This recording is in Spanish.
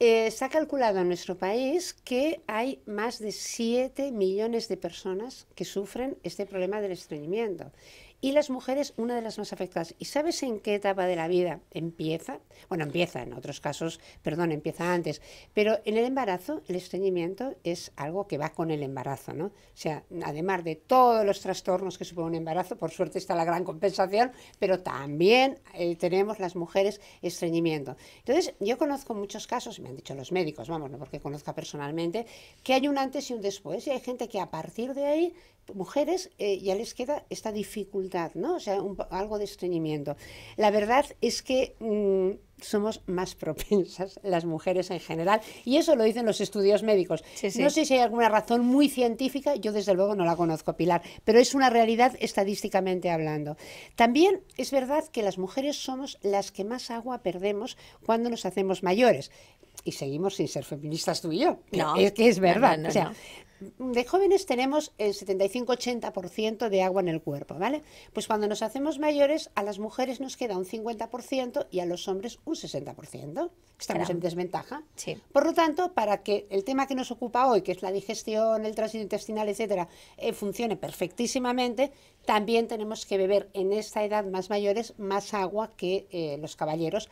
Eh, se ha calculado en nuestro país que hay más de 7 millones de personas que sufren este problema del estreñimiento y las mujeres una de las más afectadas. ¿Y sabes en qué etapa de la vida empieza? Bueno, empieza en otros casos, perdón, empieza antes, pero en el embarazo el estreñimiento es algo que va con el embarazo, ¿no? O sea, además de todos los trastornos que supone un embarazo, por suerte está la gran compensación, pero también eh, tenemos las mujeres estreñimiento. Entonces, yo conozco muchos casos, me han dicho los médicos, vamos, no porque conozca personalmente, que hay un antes y un después y hay gente que a partir de ahí mujeres eh, ya les queda esta dificultad, ¿no? O sea, algo de estreñimiento. La verdad es que mm, somos más propensas las mujeres en general y eso lo dicen los estudios médicos. No sé si hay alguna razón muy científica, yo desde luego no la conozco, Pilar, pero es una realidad estadísticamente hablando. También es verdad que las mujeres somos las que más agua perdemos cuando nos hacemos mayores y seguimos sin ser feministas tú y yo. No, es que es verdad. o sea, de jóvenes tenemos el 75-80% de agua en el cuerpo, ¿vale? Pues cuando nos hacemos mayores, a las mujeres nos queda un 50% y a los hombres un 60%. Estamos en desventaja. Por lo tanto, para que el tema que nos ocupa hoy, que es la digestión, el tránsito intestinal, etcétera, eh, funcione perfectísimamente, también tenemos que beber en esta edad más mayores más agua que eh, los caballeros.